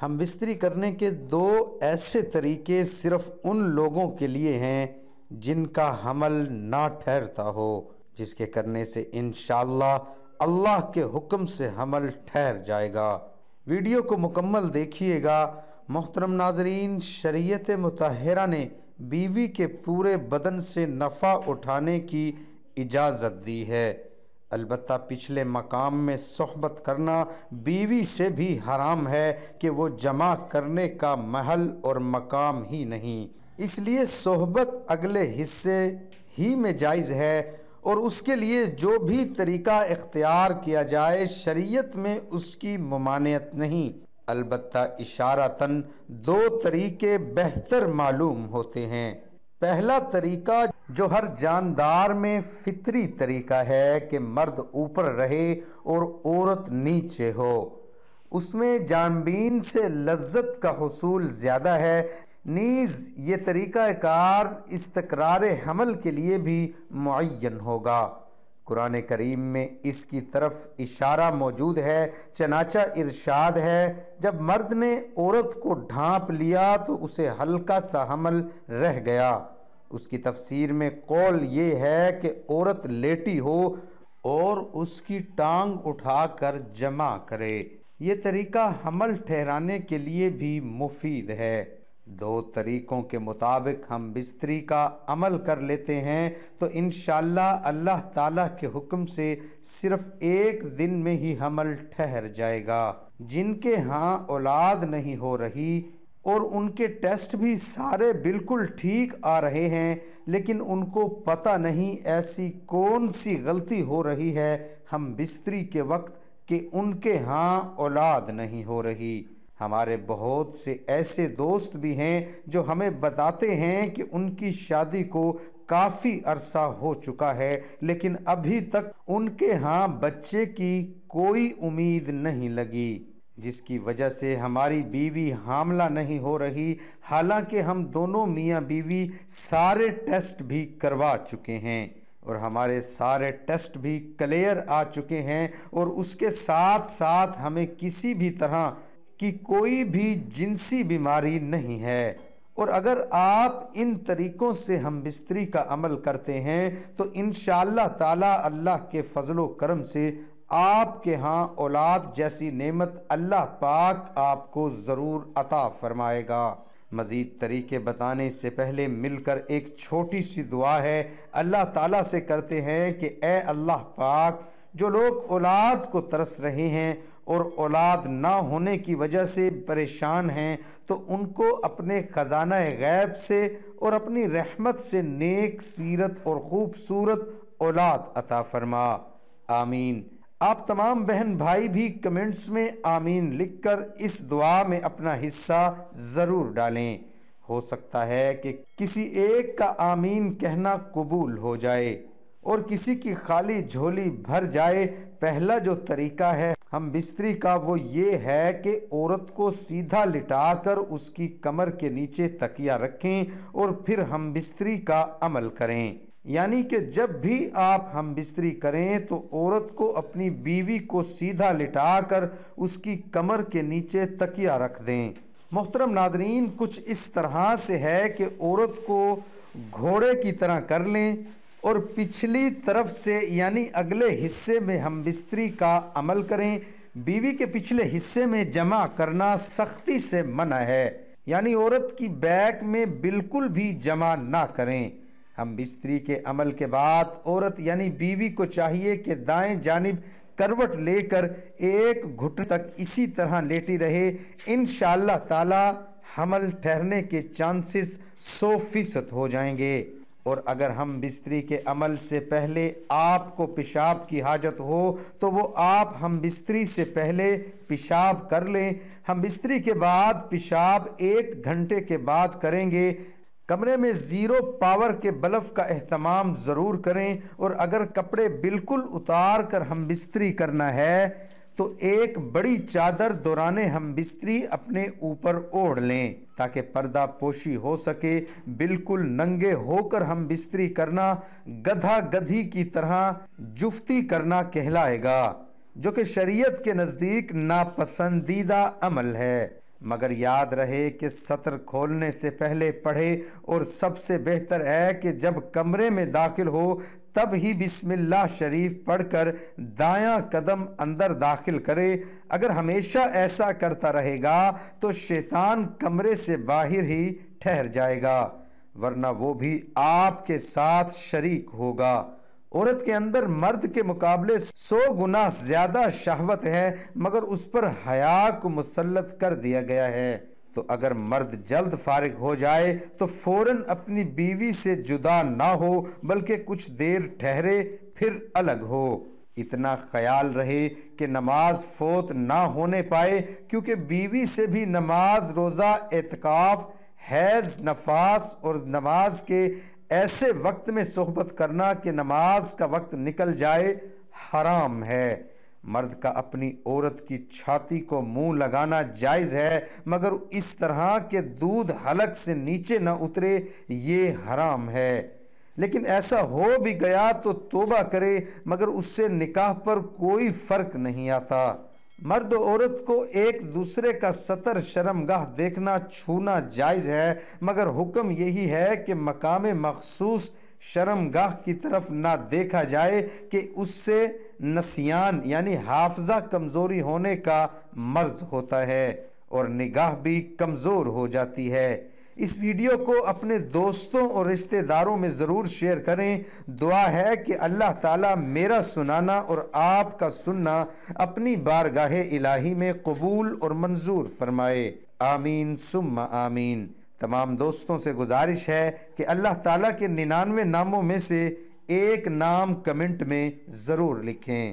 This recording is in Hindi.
हम बिस्तरी करने के दो ऐसे तरीके सिर्फ उन लोगों के लिए हैं जिनका हमल ना ठहरता हो जिसके करने से इन अल्लाह के हुक्म से हमल ठहर जाएगा वीडियो को मुकम्मल देखिएगा मोहतरम नाजरीन शरीयत मतहरा ने बीवी के पूरे बदन से नफ़ा उठाने की इजाज़त दी है अलबत् पिछले मकाम में सहबत करना बीवी से भी हराम है कि वो जमा करने का महल और मकाम ही नहीं इसलिए सहबत अगले हिस्से ही में जायज़ है और उसके लिए जो भी तरीका इख्तियार किया जाए शरीयत में उसकी ममानियत नहीं अलबत् इशारतन दो तरीके बेहतर मालूम होते हैं पहला तरीका जो हर जानदार में फितरी तरीका है कि मर्द ऊपर रहे और औरत नीचे हो उसमें जानबीन से लज्जत का हसूल ज़्यादा है नीज़ ये तरीक़ाकार इस्तकरार हमल के लिए भी मुन होगा कुरान करीम में इसकी तरफ इशारा मौजूद है चनाचा इरशाद है जब मर्द ने औरत को ढांप लिया तो उसे हल्का सा हमल रह गया उसकी तफसीर में कौल ये है कि औरत लेटी हो और उसकी टांग उठाकर जमा करे ये तरीका हमल ठहराने के लिए भी मुफीद है दो तरीक़ों के मुताबिक हम बिस्तरी का अमल कर लेते हैं तो इन अल्लाह ताला के हुक्म से सिर्फ एक दिन में ही हमल ठहर जाएगा जिनके यहाँ औलाद नहीं हो रही और उनके टेस्ट भी सारे बिल्कुल ठीक आ रहे हैं लेकिन उनको पता नहीं ऐसी कौन सी गलती हो रही है हम बिस्तरी के वक्त कि उनके यहाँ औलाद नहीं हो रही हमारे बहुत से ऐसे दोस्त भी हैं जो हमें बताते हैं कि उनकी शादी को काफ़ी अरसा हो चुका है लेकिन अभी तक उनके यहाँ बच्चे की कोई उम्मीद नहीं लगी जिसकी वजह से हमारी बीवी हामला नहीं हो रही हालांकि हम दोनों मियाँ बीवी सारे टेस्ट भी करवा चुके हैं और हमारे सारे टेस्ट भी क्लियर आ चुके हैं और उसके साथ साथ हमें किसी भी तरह की कोई भी जिनसी बीमारी नहीं है और अगर आप इन तरीक़ों से हम बिस्तरी का अमल करते हैं तो इन ताला अल्लाह के फजलो करम से आपके यहाँ औलाद जैसी नेमत अल्लाह पाक आपको ज़रूर अता फरमाएगा मज़ीद तरीके बताने से पहले मिलकर एक छोटी सी दुआ है अल्लाह ताला से करते हैं कि ए अल्लाह पाक जो लोग औलाद को तरस रहे हैं और औलाद ना होने की वजह से परेशान हैं तो उनको अपने ख़जाना गैब से और अपनी रहमत से नेक सीरत और ख़ूबसूरत औलाद अता फरमा आमीन आप तमाम बहन भाई भी कमेंट्स में आमीन लिखकर इस दुआ में अपना हिस्सा ज़रूर डालें हो सकता है कि किसी एक का आमीन कहना कबूल हो जाए और किसी की खाली झोली भर जाए पहला जो तरीका है हम बिस्तरी का वो ये है कि औरत को सीधा लिटाकर उसकी कमर के नीचे तकिया रखें और फिर हम बिस्तरी का अमल करें यानी कि जब भी आप हम बिस्तरी करें तो औरत को अपनी बीवी को सीधा लिटाकर उसकी कमर के नीचे तकिया रख दें मोहतरम नाजरीन कुछ इस तरह से है कि औरत को घोड़े की तरह कर लें और पिछली तरफ से यानी अगले हिस्से में हम बिस्तरी का अमल करें बीवी के पिछले हिस्से में जमा करना सख्ती से मना है यानी औरत की बैक में बिल्कुल भी जमा ना करें हम बिस्तरी के अमल के बाद औरत यानी बीवी को चाहिए कि दाएं जानब करवट लेकर एक घुट तक इसी तरह लेटी रहे इन ताला हमल ठहरने के चांसेस सौ फीसद हो जाएंगे और अगर हम बिस्तरी के अमल से पहले आपको पेशाब की हाजत हो तो वो आप हम बिस्तरी से पहले पेशाब कर लें हम बिस्तरी के बाद पेशाब एक घंटे के बाद करेंगे कमरे में ज़ीरो पावर के बल्ब का अहतमाम ज़रूर करें और अगर कपड़े बिल्कुल उतार कर हम बिस्तरी करना है तो एक बड़ी चादर दौरान हम बिस्तरी अपने ऊपर ओढ़ लें ताकि पर्दा पोशी हो सके बिल्कुल नंगे होकर हम बिस्तरी करना गधा गधी की तरह जुफ्ती करना कहलाएगा जो कि शरीयत के नज़दीक नापसंदीदा अमल है मगर याद रहे कि सत्र खोलने से पहले पढ़े और सबसे बेहतर है कि जब कमरे में दाखिल हो तब ही बिस्मिल्लाह शरीफ पढ़कर दायां कदम अंदर दाखिल करे अगर हमेशा ऐसा करता रहेगा तो शैतान कमरे से बाहर ही ठहर जाएगा वरना वो भी आपके साथ शरीक होगा औरत के अंदर मर्द के मुकाबले सौ गुना ज्यादा शहवत है मगर उस पर हया को मुसलत कर दिया गया है तो अगर मर्द जल्द फारिग हो जाए तो फौरन अपनी बीवी से जुदा ना हो बल्कि कुछ देर ठहरे फिर अलग हो इतना ख्याल रहे कि नमाज फोत ना होने पाए क्योंकि बीवी से भी नमाज रोज़ा एतकाफ़ हैज़ नफास और नमाज के ऐसे वक्त में सोहबत करना कि नमाज का वक्त निकल जाए हराम है मर्द का अपनी औरत की छाती को मुंह लगाना जायज़ है मगर इस तरह के दूध हलक से नीचे न उतरे ये हराम है लेकिन ऐसा हो भी गया तो तोबा करे मगर उससे निकाह पर कोई फ़र्क नहीं आता मर्द औरत को एक दूसरे का सतर शर्मगाह देखना छूना जायज़ है मगर हुक्म यही है कि मकाम मखसूस शर्मगाह की तरफ ना देखा जाए कि उससे नसियान यानी हाफजा कमज़ोरी होने का मर्ज होता है और निगाह भी कमज़ोर हो जाती है इस वीडियो को अपने दोस्तों और रिश्तेदारों में ज़रूर शेयर करें दुआ है कि अल्लाह ताला मेरा सुनाना और आपका सुनना अपनी बारगाह इलाही में कबूल और मंजूर फरमाए आमीन सुम्मा आमीन तमाम दोस्तों से गुजारिश है कि अल्लाह ताला के निन्यानवे नामों में से एक नाम कमेंट में ज़रूर लिखें